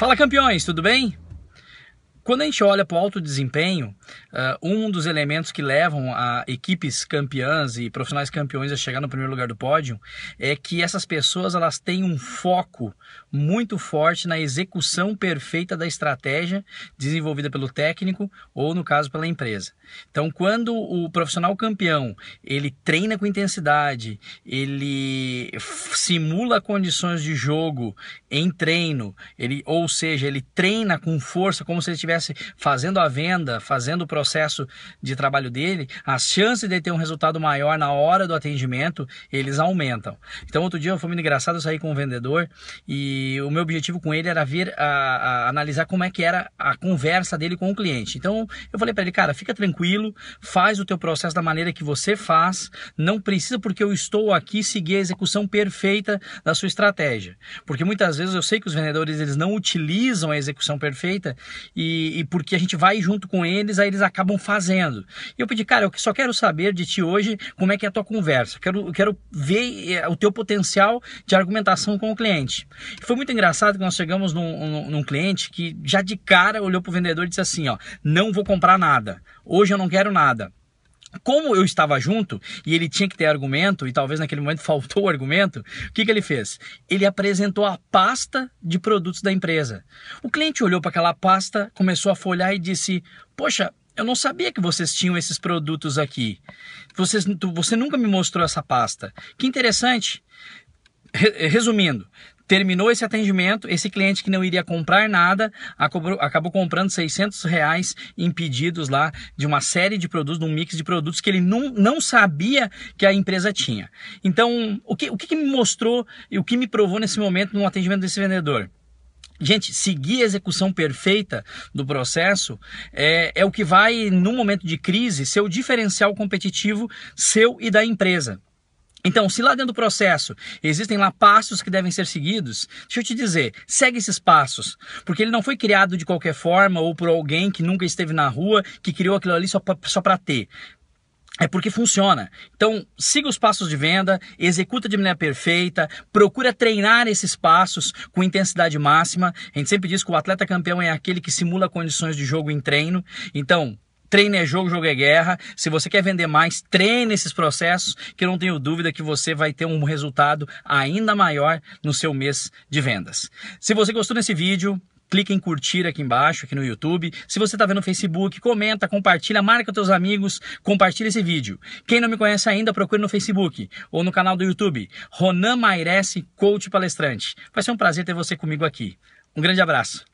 Fala campeões, tudo bem? Quando a gente olha para o alto desempenho, ah, um dos elementos que levam a equipes campeãs e profissionais campeões a chegar no primeiro lugar do pódio é que essas pessoas elas têm um foco muito forte na execução perfeita da estratégia desenvolvida pelo técnico ou no caso pela empresa. Então, quando o profissional campeão ele treina com intensidade, ele simula condições de jogo em treino, ele ou seja ele treina com força como se ele estivesse estivesse fazendo a venda, fazendo o processo de trabalho dele, as chances de ter um resultado maior na hora do atendimento, eles aumentam. Então, outro dia fui muito engraçado, eu saí com um vendedor e o meu objetivo com ele era vir a, a analisar como é que era a conversa dele com o cliente. Então, eu falei para ele, cara, fica tranquilo, faz o teu processo da maneira que você faz, não precisa porque eu estou aqui seguir a execução perfeita da sua estratégia. Porque muitas vezes eu sei que os vendedores eles não utilizam a execução perfeita e e, porque a gente vai junto com eles, aí eles acabam fazendo. E eu pedi, cara, eu só quero saber de ti hoje como é que é a tua conversa. quero, quero ver eh, o teu potencial de argumentação com o cliente. E foi muito engraçado que nós chegamos num, num, num cliente que já de cara olhou para o vendedor e disse assim: ó, não vou comprar nada, hoje eu não quero nada. Como eu estava junto e ele tinha que ter argumento, e talvez naquele momento faltou argumento, o que, que ele fez? Ele apresentou a pasta de produtos da empresa. O cliente olhou para aquela pasta, começou a folhar e disse: Poxa, eu não sabia que vocês tinham esses produtos aqui. Vocês, tu, você nunca me mostrou essa pasta. Que interessante. Eh, resumindo, terminou esse atendimento, esse cliente que não iria comprar nada acabou, comprando 600 reais em pedidos lá de uma série de produtos, de um mix de produtos que ele não, não sabia que a empresa tinha. Então, o que, o que me mostrou e o que me provou nesse momento no atendimento desse vendedor? Gente, seguir a execução perfeita do processo é, é o que vai, no momento de crise, ser o diferencial competitivo seu e da empresa. Então, se lá dentro do processo existem lá passos que devem ser seguidos, deixa eu te dizer, segue esses passos, porque ele não foi criado de qualquer forma ou por alguém que nunca esteve na rua, que criou aquilo ali só para ter. É porque funciona. Então, siga os passos de venda, executa de maneira perfeita, procura treinar esses passos com intensidade máxima. A gente sempre diz que o atleta campeão é aquele que simula condições de jogo em treino. Então, Treino é jogo, jogo é guerra. Se você quer vender mais, treine esses processos, que eu não tenho dúvida que você vai ter um resultado ainda maior no seu mês de vendas. Se você gostou desse vídeo, clique em curtir aqui embaixo, aqui no YouTube. Se você está vendo no Facebook, comenta, compartilha, marca seus amigos, compartilha esse vídeo. Quem não me conhece ainda, procure no Facebook ou no canal do YouTube. Ronan Mairesse, coach palestrante. Vai ser um prazer ter você comigo aqui. Um grande abraço.